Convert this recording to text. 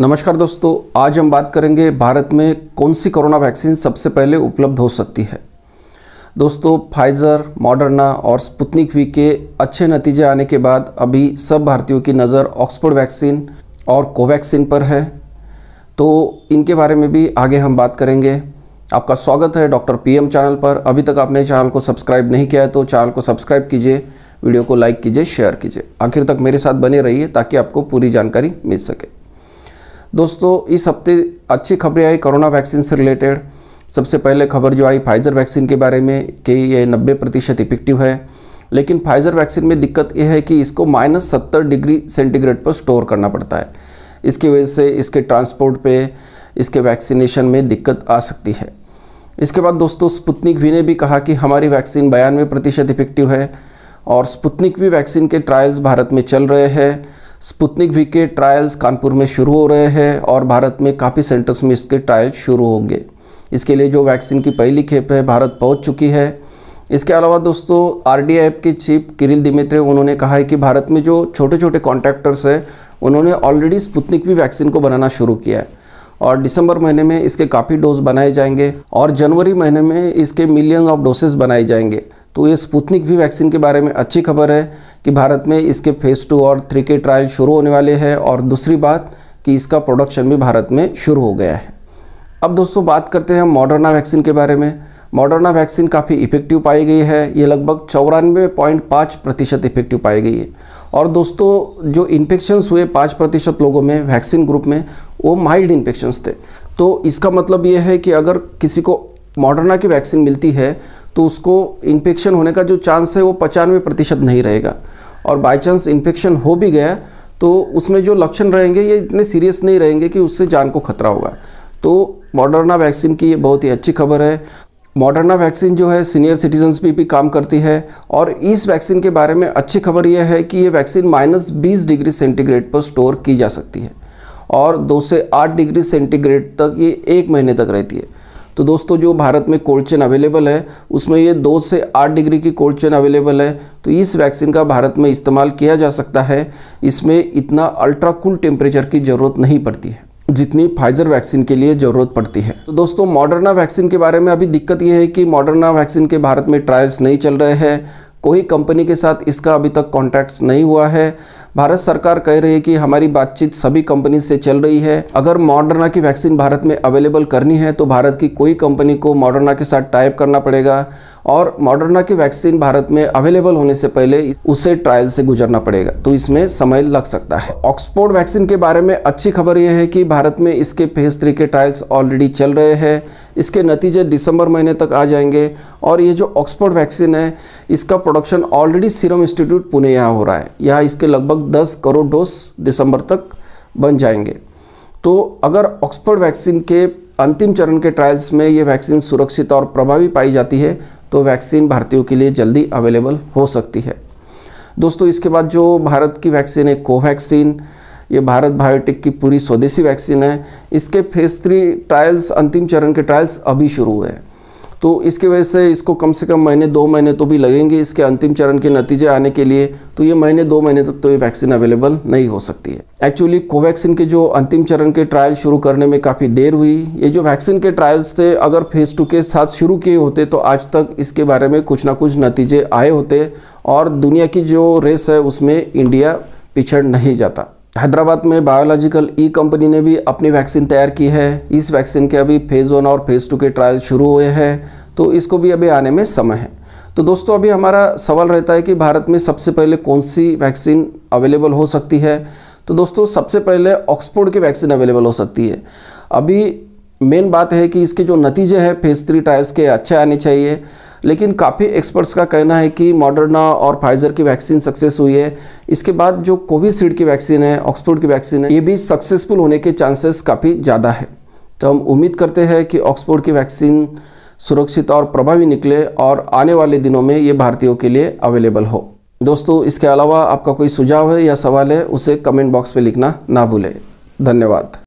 नमस्कार दोस्तों आज हम बात करेंगे भारत में कौन सी कोरोना वैक्सीन सबसे पहले उपलब्ध हो सकती है दोस्तों फाइज़र मॉडर्ना और स्पुतनिक वी के अच्छे नतीजे आने के बाद अभी सब भारतीयों की नज़र ऑक्सफोर्ड वैक्सीन और कोवैक्सीन पर है तो इनके बारे में भी आगे हम बात करेंगे आपका स्वागत है डॉक्टर पीएम चैनल पर अभी तक आपने चैनल को सब्सक्राइब नहीं किया है तो चैनल को सब्सक्राइब कीजिए वीडियो को लाइक कीजिए शेयर कीजिए आखिर तक मेरे साथ बने रहिए ताकि आपको पूरी जानकारी मिल सके दोस्तों इस हफ्ते अच्छी खबरें आई कोरोना वैक्सीन से रिलेटेड सबसे पहले खबर जो आई फाइज़र वैक्सीन के बारे में कि ये नब्बे प्रतिशत इफेक्टिव है लेकिन फाइज़र वैक्सीन में दिक्कत यह है कि इसको माइनस सत्तर डिग्री सेंटीग्रेड पर स्टोर करना पड़ता है इसकी वजह से इसके ट्रांसपोर्ट पे इसके वैक्सीनेशन में दिक्कत आ सकती है इसके बाद दोस्तों स्पुतनिक वी ने भी कहा कि हमारी वैक्सीन बयानवे प्रतिशत इफेक्टिव है और स्पुतनिक वी वैक्सीन के ट्रायल्स भारत में चल रहे हैं स्पुतनिक वी के ट्रायल्स कानपुर में शुरू हो रहे हैं और भारत में काफ़ी सेंटर्स में इसके ट्रायल शुरू होंगे इसके लिए जो वैक्सीन की पहली खेप है भारत पहुंच चुकी है इसके अलावा दोस्तों आर डी एफ के चीफ किरिल दिमित्रे उन्होंने कहा है कि भारत में जो छोटे छोटे कॉन्ट्रैक्टर्स हैं उन्होंने ऑलरेडी स्पुतनिक वी वैक्सीन को बनाना शुरू किया है और दिसंबर महीने में इसके काफ़ी डोज बनाए जाएंगे और जनवरी महीने में इसके मिलियन ऑफ डोसेस बनाए जाएंगे तो ये स्पुतनिक भी वैक्सीन के बारे में अच्छी खबर है कि भारत में इसके फेज़ टू और थ्री के ट्रायल शुरू होने वाले हैं और दूसरी बात कि इसका प्रोडक्शन भी भारत में शुरू हो गया है अब दोस्तों बात करते हैं मॉडर्ना वैक्सीन के बारे में मॉडर्ना वैक्सीन काफ़ी इफेक्टिव पाई गई है ये लगभग चौरानवे पॉइंट पाँच प्रतिशत इफेक्टिव पाई गई है और दोस्तों जो इन्फेक्शन्स हुए पाँच प्रतिशत लोगों में वैक्सीन ग्रुप में वो माइल्ड इन्फेक्शन्स थे तो इसका मतलब ये है कि अगर किसी को मॉडर्ना की वैक्सीन मिलती है तो उसको इन्फेक्शन होने का जो चांस है वो पचानवे प्रतिशत नहीं रहेगा और बाई चांस इन्फेक्शन हो भी गया तो उसमें जो लक्षण रहेंगे ये इतने सीरियस नहीं रहेंगे कि उससे जान को खतरा होगा तो मॉडर्ना वैक्सीन की ये बहुत ही अच्छी खबर है मॉडर्ना वैक्सीन जो है सीनियर सिटीजन्स पे भी काम करती है और इस वैक्सीन के बारे में अच्छी खबर यह है कि ये वैक्सीन माइनस बीस डिग्री सेंटीग्रेड पर स्टोर की जा सकती है और दो से आठ डिग्री सेंटीग्रेड तक ये एक महीने तक रहती है तो दोस्तों जो भारत में कोल्ड चेन अवेलेबल है उसमें ये दो से आठ डिग्री की कोल्ड चेन अवेलेबल है तो इस वैक्सीन का भारत में इस्तेमाल किया जा सकता है इसमें इतना अल्ट्रा कूल टेम्परेचर की ज़रूरत नहीं पड़ती है जितनी फाइजर वैक्सीन के लिए ज़रूरत पड़ती है तो दोस्तों मॉडर्ना वैक्सीन के बारे में अभी दिक्कत यह है कि मॉडर्ना वैक्सीन के भारत में ट्रायल्स नहीं चल रहे हैं कोई कंपनी के साथ इसका अभी तक कॉन्ट्रैक्ट्स नहीं हुआ है भारत सरकार कह रही है कि हमारी बातचीत सभी कंपनी से चल रही है अगर मॉडर्ना की वैक्सीन भारत में अवेलेबल करनी है तो भारत की कोई कंपनी को मॉडर्ना के साथ टाइप करना पड़ेगा और मॉडर्ना की वैक्सीन भारत में अवेलेबल होने से पहले उसे ट्रायल से गुजरना पड़ेगा तो इसमें समय लग सकता है ऑक्सफोर्ड वैक्सीन के बारे में अच्छी खबर यह है कि भारत में इसके फेज थ्री के ट्रायल्स ऑलरेडी चल रहे हैं इसके नतीजे दिसंबर महीने तक आ जाएंगे और ये जो ऑक्सफोर्ड वैक्सीन है इसका production already serum institute Pune यहाँ हो रहा है यहाँ इसके लगभग दस करोड़ डोज दिसंबर तक बन जाएंगे तो अगर ऑक्सफर्ड वैक्सीन के अंतिम चरण के ट्रायल्स में ये वैक्सीन सुरक्षित और प्रभावी पाई जाती है तो वैक्सीन भारतीयों के लिए जल्दी अवेलेबल हो सकती है दोस्तों इसके बाद जो भारत की वैक्सीन है कोवैक्सीन ये भारत बायोटेक की पूरी स्वदेशी वैक्सीन है इसके फेज़ थ्री ट्रायल्स अंतिम चरण के ट्रायल्स अभी शुरू हुए हैं तो इसके वजह से इसको कम से कम महीने दो महीने तो भी लगेंगे इसके अंतिम चरण के नतीजे आने के लिए तो ये महीने दो महीने तक तो ये वैक्सीन अवेलेबल नहीं हो सकती है एक्चुअली कोवैक्सिन के जो अंतिम चरण के ट्रायल शुरू करने में काफ़ी देर हुई ये जो वैक्सीन के ट्रायल्स थे अगर फेज़ टू के साथ शुरू किए होते तो आज तक इसके बारे में कुछ ना कुछ नतीजे आए होते और दुनिया की जो रेस है उसमें इंडिया पिछड़ नहीं जाता हैदराबाद में बायोलॉजिकल ई कंपनी ने भी अपनी वैक्सीन तैयार की है इस वैक्सीन के अभी फेज़ वन और फेज़ टू के ट्रायल शुरू हुए हैं तो इसको भी अभी आने में समय है तो दोस्तों अभी हमारा सवाल रहता है कि भारत में सबसे पहले कौन सी वैक्सीन अवेलेबल हो सकती है तो दोस्तों सबसे पहले ऑक्सफोर्ड की वैक्सीन अवेलेबल हो सकती है अभी मेन बात है कि इसके जो नतीजे हैं फेज़ थ्री ट्रायल्स के अच्छे आने चाहिए लेकिन काफ़ी एक्सपर्ट्स का कहना है कि मॉडर्ना और फाइजर की वैक्सीन सक्सेस हुई है इसके बाद जो कोविशील्ड की वैक्सीन है ऑक्सफोर्ड की वैक्सीन है ये भी सक्सेसफुल होने के चांसेस काफ़ी ज़्यादा है तो हम उम्मीद करते हैं कि ऑक्सफोर्ड की वैक्सीन सुरक्षित और प्रभावी निकले और आने वाले दिनों में ये भारतीयों के लिए अवेलेबल हो दोस्तों इसके अलावा आपका कोई सुझाव है या सवाल है उसे कमेंट बॉक्स में लिखना ना भूलें धन्यवाद